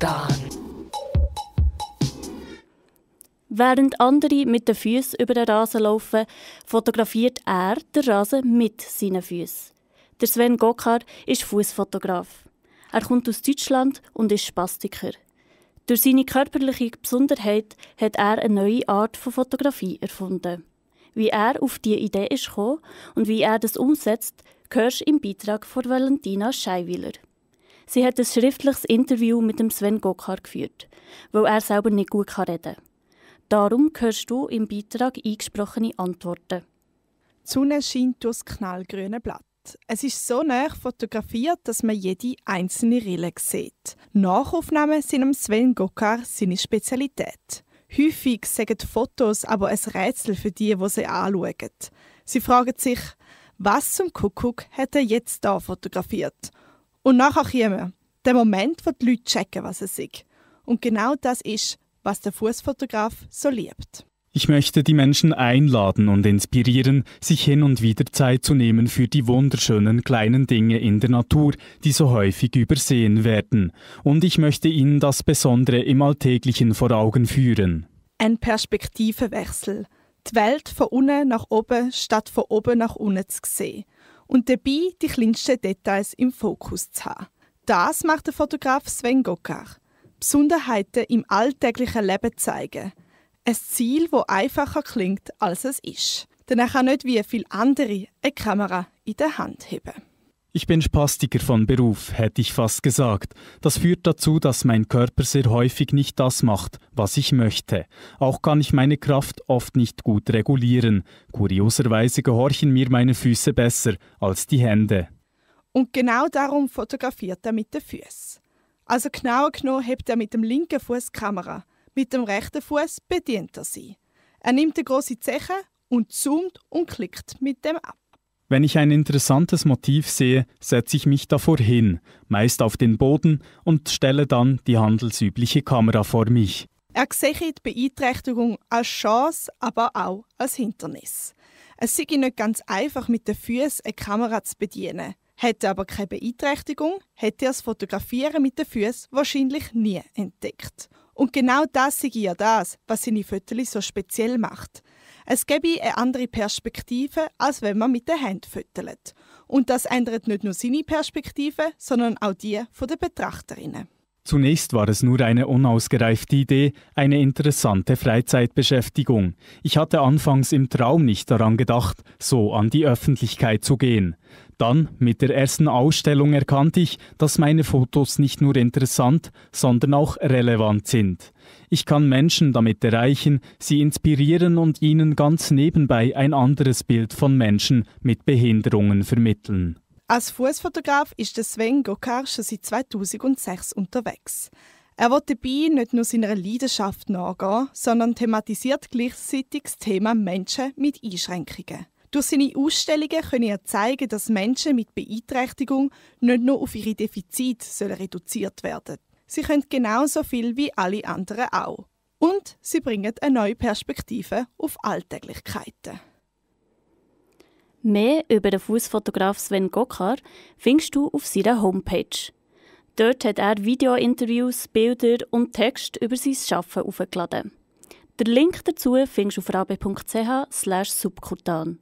Organ. Während andere mit den Füßen über den Rasen laufen, fotografiert er den Rasen mit seinen Füßen. Der Sven Gokar ist Fußfotograf. Er kommt aus Deutschland und ist Spastiker. Durch seine körperliche Besonderheit hat er eine neue Art von Fotografie erfunden. Wie er auf diese Idee ist gekommen und wie er das umsetzt, hörst du im Beitrag von Valentina Scheiwiler. Sie hat ein schriftliches Interview mit dem Sven Gokar geführt, weil er selber nicht gut reden kann. Darum hörst du im Beitrag eingesprochene Antworten. Die Sonne scheint durchs knallgrüne Blatt. Es ist so näher fotografiert, dass man jede einzelne Rille sieht. Nachaufnahmen sind am Sven Gokar seine Spezialität. Häufig sagen Fotos aber ein Rätsel für die, die sie anschauen. Sie fragen sich, was zum Kuckuck hat er jetzt da fotografiert? Und nachher kommen der Moment, wo die Leute checken, was es ist. Und genau das ist, was der Fußfotograf so liebt. Ich möchte die Menschen einladen und inspirieren, sich hin und wieder Zeit zu nehmen für die wunderschönen kleinen Dinge in der Natur, die so häufig übersehen werden. Und ich möchte ihnen das Besondere im Alltäglichen vor Augen führen. Ein Perspektivenwechsel. Die Welt von unten nach oben statt von oben nach unten zu sehen und dabei die kleinsten Details im Fokus zu haben. Das macht der Fotograf Sven Gockach. Besonderheiten im alltäglichen Leben zeigen. Ein Ziel, wo einfacher klingt, als es ist. Denn er kann nicht wie viele andere eine Kamera in der Hand haben. Ich bin Spastiker von Beruf, hätte ich fast gesagt. Das führt dazu, dass mein Körper sehr häufig nicht das macht, was ich möchte. Auch kann ich meine Kraft oft nicht gut regulieren. Kurioserweise gehorchen mir meine Füße besser als die Hände. Und genau darum fotografiert er mit den Füßen. Also genauer genommen hebt er mit dem linken Fuß Kamera, mit dem rechten Fuß bedient er sie. Er nimmt eine große Zeche und zoomt und klickt mit dem ab. Wenn ich ein interessantes Motiv sehe, setze ich mich davor hin, meist auf den Boden und stelle dann die handelsübliche Kamera vor mich. Er sehe die Beeinträchtigung als Chance, aber auch als Hindernis. Es sei nicht ganz einfach, mit den Füßen eine Kamera zu bedienen. Hätte er aber keine Beeinträchtigung, hätte er das Fotografieren mit den Füßen wahrscheinlich nie entdeckt. Und genau das sei ja das, was seine Fotos so speziell macht. Es gäbe eine andere Perspektive, als wenn man mit den Händen füttert. Und das ändert nicht nur seine Perspektive, sondern auch die der Betrachterinnen. Zunächst war es nur eine unausgereifte Idee, eine interessante Freizeitbeschäftigung. Ich hatte anfangs im Traum nicht daran gedacht, so an die Öffentlichkeit zu gehen. Dann, mit der ersten Ausstellung, erkannte ich, dass meine Fotos nicht nur interessant, sondern auch relevant sind. Ich kann Menschen damit erreichen, sie inspirieren und ihnen ganz nebenbei ein anderes Bild von Menschen mit Behinderungen vermitteln. Als Fußfotograf ist der Sven Gokar schon seit 2006 unterwegs. Er will dabei nicht nur seiner Leidenschaft nachgehen, sondern thematisiert gleichzeitig das Thema Menschen mit Einschränkungen. Durch seine Ausstellungen können er zeigen, dass Menschen mit Beeinträchtigung nicht nur auf ihre Defizite reduziert werden Sie können genauso viel wie alle anderen auch. Und sie bringen eine neue Perspektive auf Alltäglichkeiten. Mehr über den Fußfotograf Sven Gokar findest du auf seiner Homepage. Dort hat er Videointerviews, Bilder und Text über sein Arbeiten aufgeladen. Den Link dazu findest du auf rabe.ch/subkutan.